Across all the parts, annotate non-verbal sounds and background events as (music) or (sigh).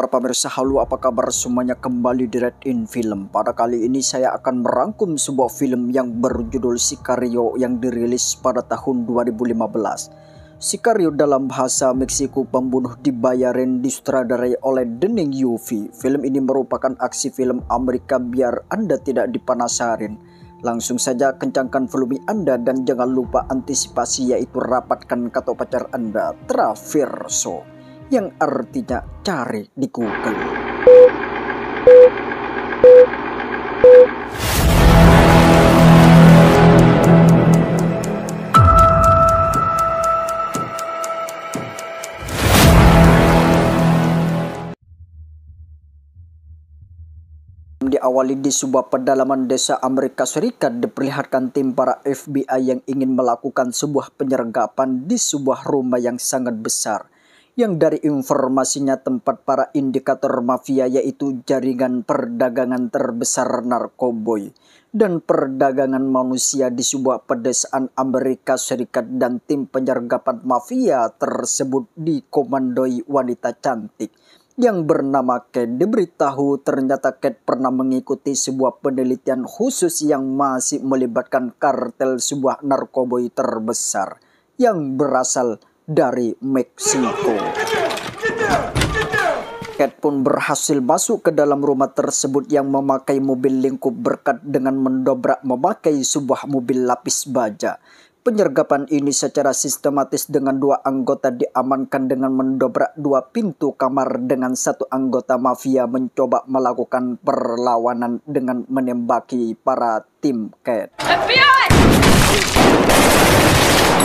para pemirsa halo apa kabar semuanya kembali di Red In Film Pada kali ini saya akan merangkum sebuah film yang berjudul Sicario yang dirilis pada tahun 2015 Sicario dalam bahasa Meksiko pembunuh dibayarin disutradarai oleh Denning Yufi Film ini merupakan aksi film Amerika biar anda tidak dipanasarin Langsung saja kencangkan volume Anda dan jangan lupa antisipasi yaitu rapatkan kata pacar Anda. Traverso yang artinya er cari di Google. diawali di sebuah pedalaman desa Amerika Serikat diperlihatkan tim para FBI yang ingin melakukan sebuah penyergapan di sebuah rumah yang sangat besar yang dari informasinya tempat para indikator mafia yaitu jaringan perdagangan terbesar narkoboy dan perdagangan manusia di sebuah pedesaan Amerika Serikat dan tim penyergapan mafia tersebut dikomandoi wanita cantik yang bernama Kate diberitahu ternyata Kate pernah mengikuti sebuah penelitian khusus yang masih melibatkan kartel sebuah narkoboy terbesar yang berasal dari Meksiko. Cat pun berhasil masuk ke dalam rumah tersebut yang memakai mobil lingkup berkat dengan mendobrak memakai sebuah mobil lapis baja. Penyergapan ini secara sistematis dengan dua anggota diamankan dengan mendobrak dua pintu kamar dengan satu anggota mafia mencoba melakukan perlawanan dengan menembaki para tim Cat.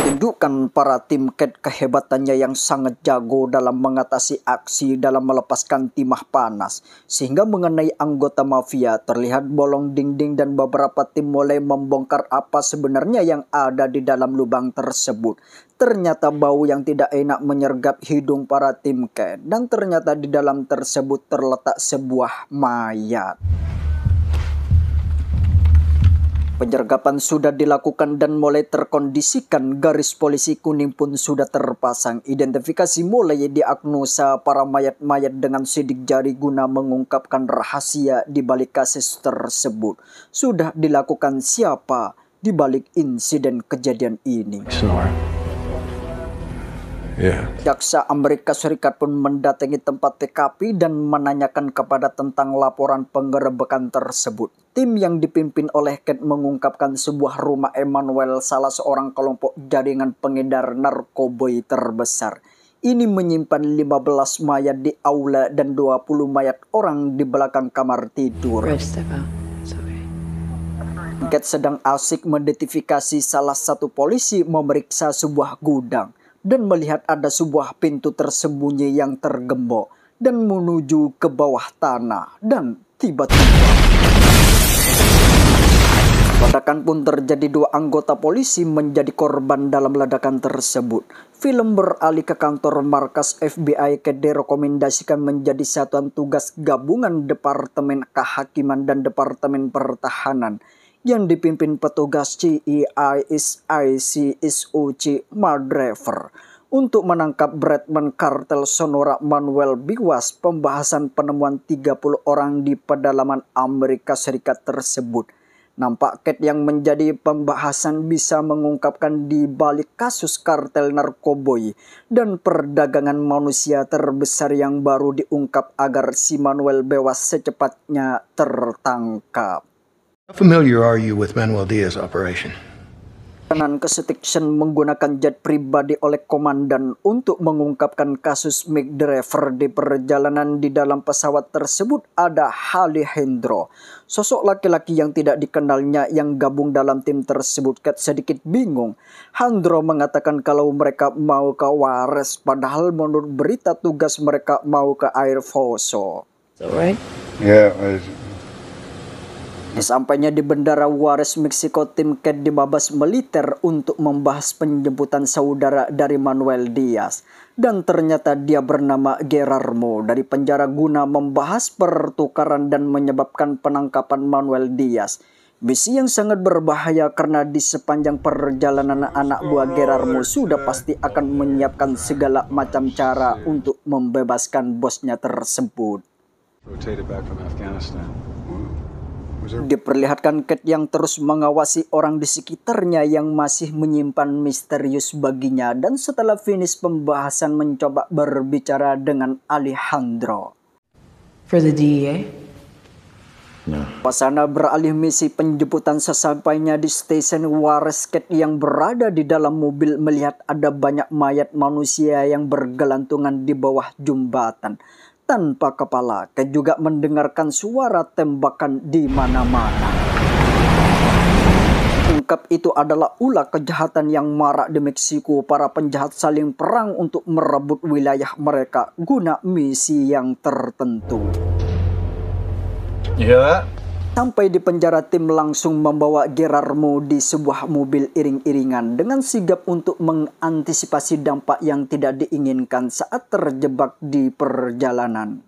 Tunjukkan para tim Cat kehebatannya yang sangat jago dalam mengatasi aksi dalam melepaskan timah panas. Sehingga mengenai anggota mafia terlihat bolong dinding dan beberapa tim mulai membongkar apa sebenarnya yang ada di dalam lubang tersebut. Ternyata bau yang tidak enak menyergap hidung para tim Cat dan ternyata di dalam tersebut terletak sebuah mayat. Penyergapan sudah dilakukan dan mulai terkondisikan garis polisi kuning pun sudah terpasang. Identifikasi mulai diagnosa para mayat-mayat dengan sidik jari guna mengungkapkan rahasia di balik kasus tersebut. Sudah dilakukan siapa di balik insiden kejadian ini. Sure. Yeah. Jaksa Amerika Serikat pun mendatangi tempat TKP dan menanyakan kepada tentang laporan penggerebekan tersebut. Tim yang dipimpin oleh Kent mengungkapkan sebuah rumah Emmanuel salah seorang kelompok jaringan pengedar narkoba terbesar. Ini menyimpan 15 mayat di aula dan 20 mayat orang di belakang kamar tidur. Kate sedang asik mendetifikasi salah satu polisi memeriksa sebuah gudang dan melihat ada sebuah pintu tersembunyi yang tergembok dan menuju ke bawah tanah dan tiba-tiba ledakan pun terjadi dua anggota polisi menjadi korban dalam ledakan tersebut. Film beralih ke kantor markas FBI yang direkomendasikan menjadi satuan tugas gabungan Departemen Kehakiman dan Departemen Pertahanan yang dipimpin petugas CISICSOC e Mardrever untuk menangkap Bradman Kartel Sonora Manuel Biwas pembahasan penemuan 30 orang di pedalaman Amerika Serikat tersebut. Nampak Kate yang menjadi pembahasan bisa mengungkapkan di balik kasus kartel narkoboy dan perdagangan manusia terbesar yang baru diungkap agar si Manuel Bewas secepatnya tertangkap. How familiar are you with Manuel Diaz operation? Kanan kesetiksen menggunakan jet pribadi oleh komandan untuk mengungkapkan kasus Mick Driver di perjalanan di dalam pesawat tersebut ada Hali Hendro. Sosok laki-laki yang tidak dikenalnya yang gabung dalam tim tersebut Kat sedikit bingung. Hendro mengatakan kalau mereka mau ke Wares padahal menurut berita tugas mereka mau ke Air Force. So, right? Yeah, Sesampainya di bandara Juarez, Meksiko, tim di dibabas meliter untuk membahas penjemputan saudara dari Manuel Diaz. Dan ternyata dia bernama Gerarmo dari penjara guna membahas pertukaran dan menyebabkan penangkapan Manuel Diaz. Misi yang sangat berbahaya karena di sepanjang perjalanan anak buah Gerarmo sudah pasti akan menyiapkan segala macam cara untuk membebaskan bosnya tersebut. Diperlihatkan Cat yang terus mengawasi orang di sekitarnya yang masih menyimpan misterius baginya dan setelah finish pembahasan mencoba berbicara dengan Alejandro. For the DEA? No. Nah. beralih misi penjemputan sesampainya di stasiun Waresket yang berada di dalam mobil melihat ada banyak mayat manusia yang bergelantungan di bawah jembatan tanpa kepala dan juga mendengarkan suara tembakan di mana-mana. Ungkap itu adalah ulah kejahatan yang marak di Meksiko. Para penjahat saling perang untuk merebut wilayah mereka guna misi yang tertentu. Ya, Sampai di penjara tim langsung membawa Gerarmo di sebuah mobil iring-iringan dengan sigap untuk mengantisipasi dampak yang tidak diinginkan saat terjebak di perjalanan.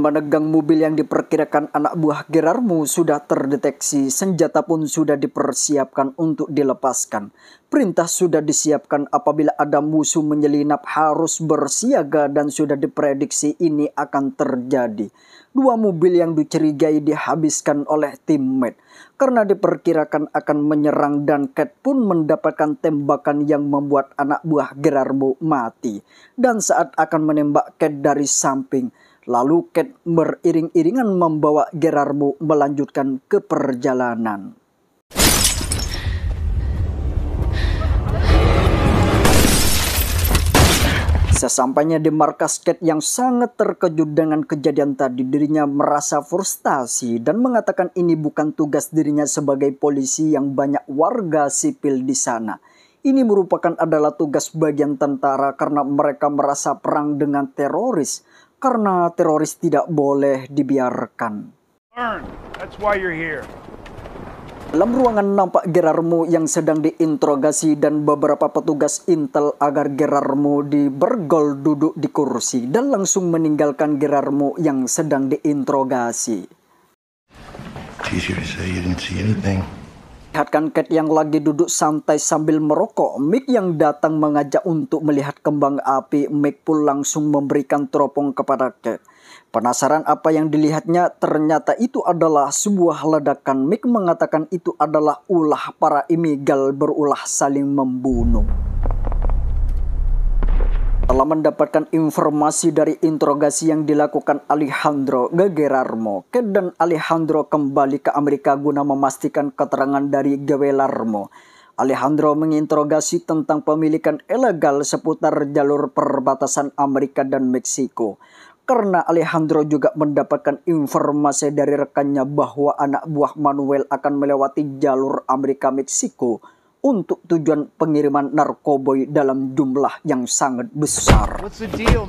menegang mobil yang diperkirakan anak buah Gerarmu sudah terdeteksi, senjata pun sudah dipersiapkan untuk dilepaskan. Perintah sudah disiapkan apabila ada musuh menyelinap harus bersiaga dan sudah diprediksi ini akan terjadi. Dua mobil yang dicurigai dihabiskan oleh tim med karena diperkirakan akan menyerang dan Cat pun mendapatkan tembakan yang membuat anak buah Gerarmu mati. Dan saat akan menembak Cat dari samping, Lalu Kate beriring-iringan membawa Gerarmu melanjutkan ke perjalanan. Sesampainya di markas Kate yang sangat terkejut dengan kejadian tadi, dirinya merasa frustasi dan mengatakan ini bukan tugas dirinya sebagai polisi yang banyak warga sipil di sana. Ini merupakan adalah tugas bagian tentara karena mereka merasa perang dengan teroris karena teroris tidak boleh dibiarkan. Dalam ruangan nampak Gerarmo yang sedang diinterogasi dan beberapa petugas intel agar Gerarmo dibergol duduk di kursi dan langsung meninggalkan Gerarmo yang sedang diinterogasi. Lihatkan Cat yang lagi duduk santai sambil merokok. Mick yang datang mengajak untuk melihat kembang api. Mick pun langsung memberikan teropong kepada Cat. Penasaran apa yang dilihatnya, ternyata itu adalah sebuah ledakan. Mick mengatakan itu adalah ulah para imigal berulah saling membunuh. Setelah mendapatkan informasi dari interogasi yang dilakukan Alejandro Gagerarmo, Ked dan Alejandro kembali ke Amerika guna memastikan keterangan dari Gawelarmo. Alejandro menginterogasi tentang pemilikan ilegal seputar jalur perbatasan Amerika dan Meksiko. Karena Alejandro juga mendapatkan informasi dari rekannya bahwa anak buah Manuel akan melewati jalur Amerika-Meksiko, untuk tujuan pengiriman narkoboy dalam jumlah yang sangat besar. Deal,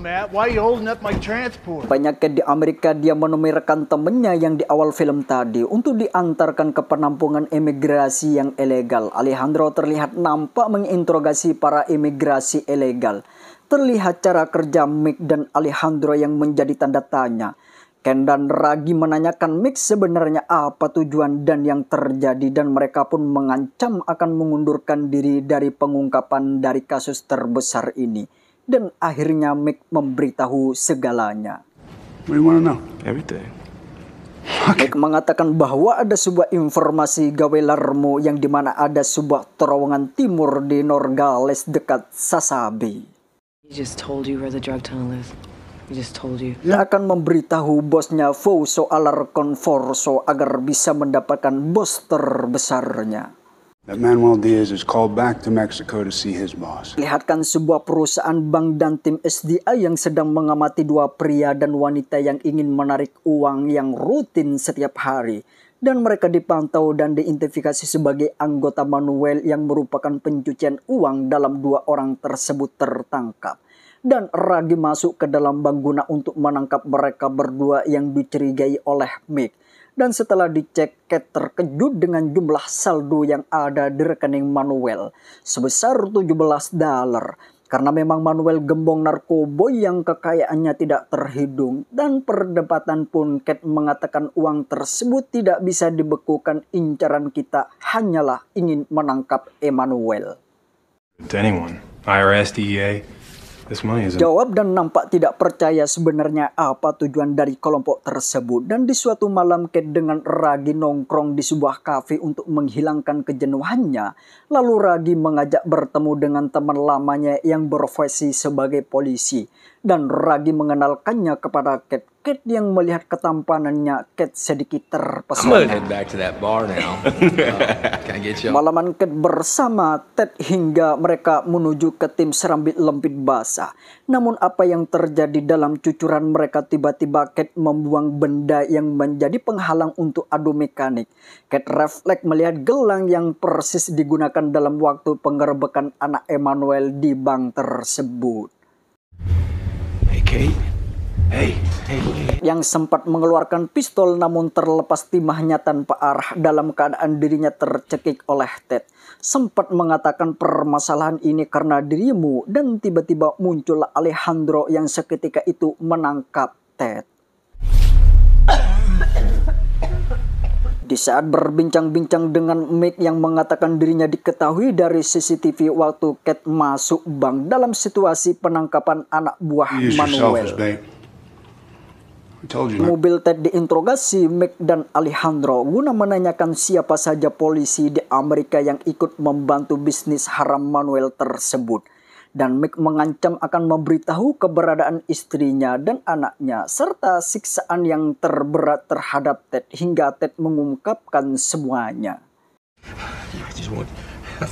Banyaknya di Amerika dia menomorkan temennya yang di awal film tadi untuk diantarkan ke penampungan imigrasi yang ilegal. Alejandro terlihat nampak menginterogasi para imigrasi ilegal. Terlihat cara kerja Mick dan Alejandro yang menjadi tanda tanya. Ken dan Ragi menanyakan Mix sebenarnya apa tujuan dan yang terjadi dan mereka pun mengancam akan mengundurkan diri dari pengungkapan dari kasus terbesar ini. Dan akhirnya Mix memberitahu segalanya. What do know? Everything. Mike mengatakan bahwa ada sebuah informasi Gawelarmo yang dimana ada sebuah terowongan timur di Norgales dekat Sasabe. He just told you where the drug tunnel is just told you. Dia akan memberitahu bosnya Vo soal rekon Forso agar bisa mendapatkan bos terbesarnya. That Manuel Diaz is called back to Mexico to see his boss. Lihatkan sebuah perusahaan bank dan tim SDA yang sedang mengamati dua pria dan wanita yang ingin menarik uang yang rutin setiap hari. Dan mereka dipantau dan diidentifikasi sebagai anggota Manuel yang merupakan pencucian uang dalam dua orang tersebut tertangkap dan ragi masuk ke dalam bangguna untuk menangkap mereka berdua yang dicurigai oleh Mick. Dan setelah dicek, Kate terkejut dengan jumlah saldo yang ada di rekening Manuel sebesar 17 dolar. Karena memang Manuel gembong narkoba yang kekayaannya tidak terhidung dan perdebatan pun Cat mengatakan uang tersebut tidak bisa dibekukan incaran kita hanyalah ingin menangkap Emmanuel. To anyone, IRS, DEA, Jawab dan nampak tidak percaya sebenarnya apa tujuan dari kelompok tersebut. Dan di suatu malam Kate dengan Ragi nongkrong di sebuah kafe untuk menghilangkan kejenuhannya. Lalu Ragi mengajak bertemu dengan teman lamanya yang berprofesi sebagai polisi. Dan Ragi mengenalkannya kepada Kate Kate yang melihat ketampanannya, Kate sedikit terpesona. (laughs) Uh, Malaman Kate bersama Ted hingga mereka menuju ke tim serambit lempit basah. Namun apa yang terjadi dalam cucuran mereka tiba-tiba Kate membuang benda yang menjadi penghalang untuk adu mekanik. Kate refleks melihat gelang yang persis digunakan dalam waktu penggerbekan anak Emmanuel di bank tersebut. Hey Kate. Yang sempat mengeluarkan pistol namun terlepas timahnya tanpa arah dalam keadaan dirinya tercekik oleh Ted. Sempat mengatakan permasalahan ini karena dirimu dan tiba-tiba muncul Alejandro yang seketika itu menangkap Ted. Di saat berbincang-bincang dengan Mick yang mengatakan dirinya diketahui dari CCTV waktu Kate masuk bank dalam situasi penangkapan anak buah Manuel. Mobil Ted diinterogasi Mac dan Alejandro guna menanyakan siapa saja polisi di Amerika yang ikut membantu bisnis haram Manuel tersebut. Dan Mac mengancam akan memberitahu keberadaan istrinya dan anaknya serta siksaan yang terberat terhadap Ted hingga Ted mengungkapkan semuanya. I just want, I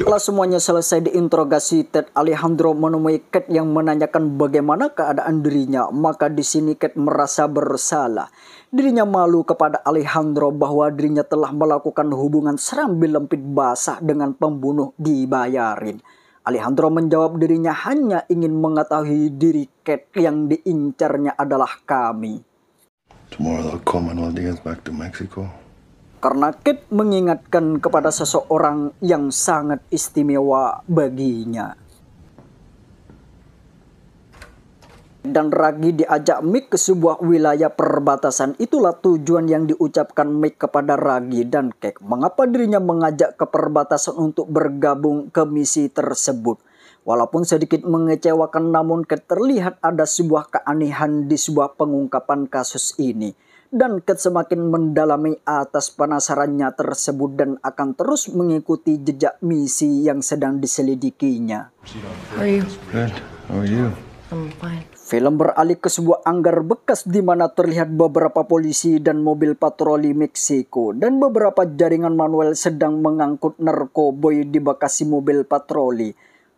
setelah semuanya selesai diinterogasi, Ted Alejandro menemui Kate yang menanyakan bagaimana keadaan dirinya. Maka di sini Kate merasa bersalah. Dirinya malu kepada Alejandro bahwa dirinya telah melakukan hubungan serambi lempit basah dengan pembunuh dibayarin. Alejandro menjawab dirinya hanya ingin mengetahui diri Kate yang diincarnya adalah kami. Tomorrow I'll back to Mexico karena Kate mengingatkan kepada seseorang yang sangat istimewa baginya. Dan Ragi diajak Mick ke sebuah wilayah perbatasan. Itulah tujuan yang diucapkan Mick kepada Ragi dan Kek. Mengapa dirinya mengajak ke perbatasan untuk bergabung ke misi tersebut? Walaupun sedikit mengecewakan namun terlihat ada sebuah keanehan di sebuah pengungkapan kasus ini dan semakin mendalami atas penasarannya tersebut dan akan terus mengikuti jejak misi yang sedang diselidikinya. Film beralih ke sebuah anggar bekas di mana terlihat beberapa polisi dan mobil patroli Meksiko dan beberapa jaringan Manuel sedang mengangkut narkoboy di bekasi mobil patroli.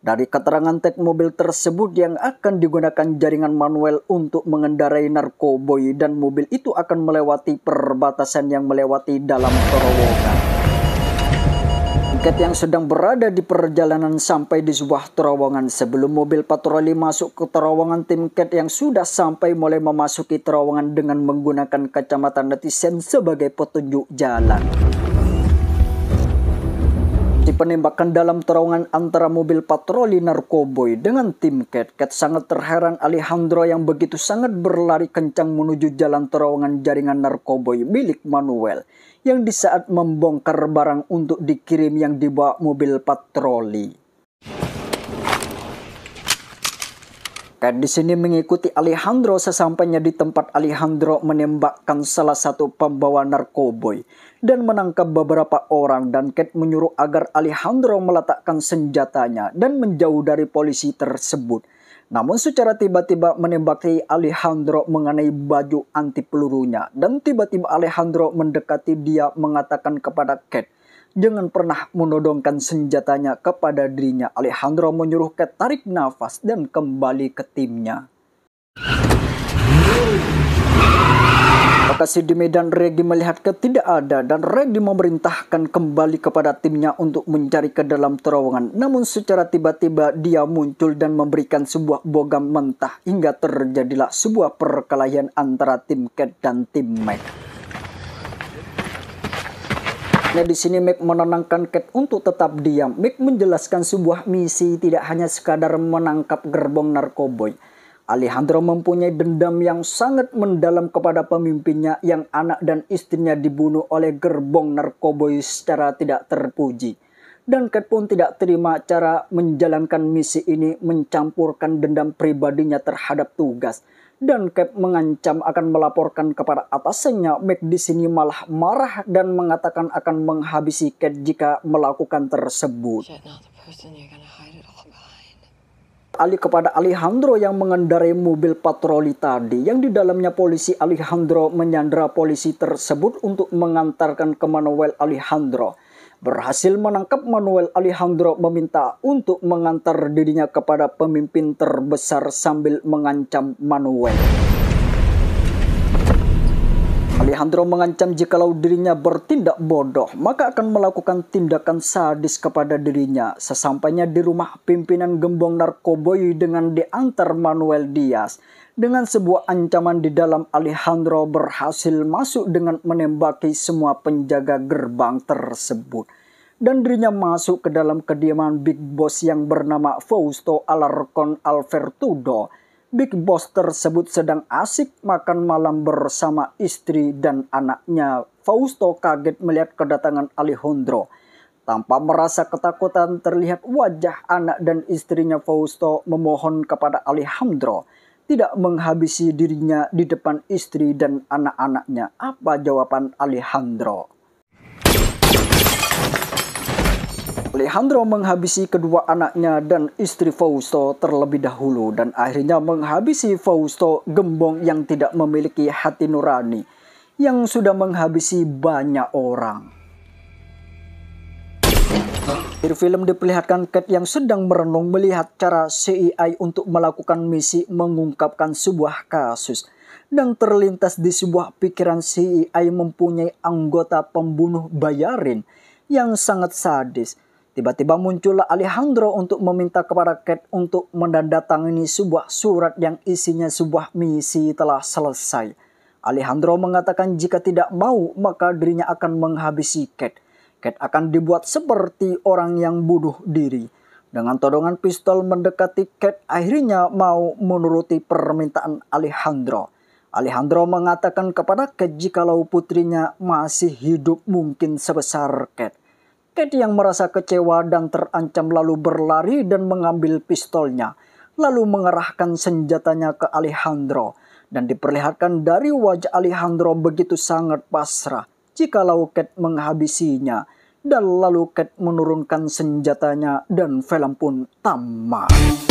Dari keterangan tek mobil tersebut yang akan digunakan jaringan Manuel untuk mengendarai narkoboy dan mobil itu akan melewati perbatasan yang melewati dalam terowongan. Tiket yang sedang berada di perjalanan sampai di sebuah terowongan sebelum mobil patroli masuk ke terowongan tim cat yang sudah sampai mulai memasuki terowongan dengan menggunakan kacamata netizen sebagai petunjuk jalan. Aksi penembakan dalam terowongan antara mobil patroli narkoboy dengan tim Cat Cat sangat terheran Alejandro yang begitu sangat berlari kencang menuju jalan terowongan jaringan narkoboy milik Manuel yang di saat membongkar barang untuk dikirim yang dibawa mobil patroli. Cat di sini mengikuti Alejandro sesampainya di tempat Alejandro menembakkan salah satu pembawa narkoboy dan menangkap beberapa orang dan Kate menyuruh agar Alejandro meletakkan senjatanya dan menjauh dari polisi tersebut. Namun secara tiba-tiba menembaki Alejandro mengenai baju anti pelurunya dan tiba-tiba Alejandro mendekati dia mengatakan kepada Kate, jangan pernah menodongkan senjatanya kepada dirinya. Alejandro menyuruh Kate tarik nafas dan kembali ke timnya. Maka di Medan Regi melihat tidak ada dan Regi memerintahkan kembali kepada timnya untuk mencari ke dalam terowongan. Namun secara tiba-tiba dia muncul dan memberikan sebuah bogam mentah hingga terjadilah sebuah perkelahian antara tim Cat dan tim Meg. Nah di sini Mac menenangkan Cat untuk tetap diam. Mac menjelaskan sebuah misi tidak hanya sekadar menangkap gerbong narkoboy, Alejandro mempunyai dendam yang sangat mendalam kepada pemimpinnya yang anak dan istrinya dibunuh oleh gerbong narkoboy secara tidak terpuji. Dan Kate pun tidak terima cara menjalankan misi ini mencampurkan dendam pribadinya terhadap tugas. Dan Cap mengancam akan melaporkan kepada atasannya. Mac di sini malah marah dan mengatakan akan menghabisi Cat jika melakukan tersebut. Shit, Ali kepada Alejandro yang mengendarai mobil patroli tadi yang di dalamnya polisi Alejandro menyandra polisi tersebut untuk mengantarkan ke Manuel Alejandro. Berhasil menangkap Manuel Alejandro meminta untuk mengantar dirinya kepada pemimpin terbesar sambil mengancam Manuel. Alejandro mengancam jikalau dirinya bertindak bodoh, maka akan melakukan tindakan sadis kepada dirinya. Sesampainya di rumah pimpinan gembong narkoboy dengan diantar Manuel Diaz. Dengan sebuah ancaman di dalam Alejandro berhasil masuk dengan menembaki semua penjaga gerbang tersebut. Dan dirinya masuk ke dalam kediaman Big Boss yang bernama Fausto Alarcon Alvertudo Big Boss tersebut sedang asik makan malam bersama istri dan anaknya. Fausto kaget melihat kedatangan Alejandro. Tanpa merasa ketakutan terlihat wajah anak dan istrinya Fausto memohon kepada Alejandro tidak menghabisi dirinya di depan istri dan anak-anaknya. Apa jawaban Alejandro? Alejandro menghabisi kedua anaknya dan istri Fausto terlebih dahulu dan akhirnya menghabisi Fausto gembong yang tidak memiliki hati nurani yang sudah menghabisi banyak orang. Di film diperlihatkan Kate yang sedang merenung melihat cara C.I.A. E untuk melakukan misi mengungkapkan sebuah kasus dan terlintas di sebuah pikiran C.I.A. E mempunyai anggota pembunuh bayarin yang sangat sadis Tiba-tiba muncullah Alejandro untuk meminta kepada Kate untuk mendandatangani sebuah surat yang isinya sebuah misi telah selesai. Alejandro mengatakan jika tidak mau maka dirinya akan menghabisi Kate. Kate akan dibuat seperti orang yang bunuh diri. Dengan todongan pistol mendekati Kate akhirnya mau menuruti permintaan Alejandro. Alejandro mengatakan kepada Kate jikalau putrinya masih hidup mungkin sebesar Kate. Ted yang merasa kecewa dan terancam lalu berlari dan mengambil pistolnya, lalu mengerahkan senjatanya ke Alejandro dan diperlihatkan dari wajah Alejandro begitu sangat pasrah jikalau Cat menghabisinya dan lalu Cat menurunkan senjatanya dan film pun tamat.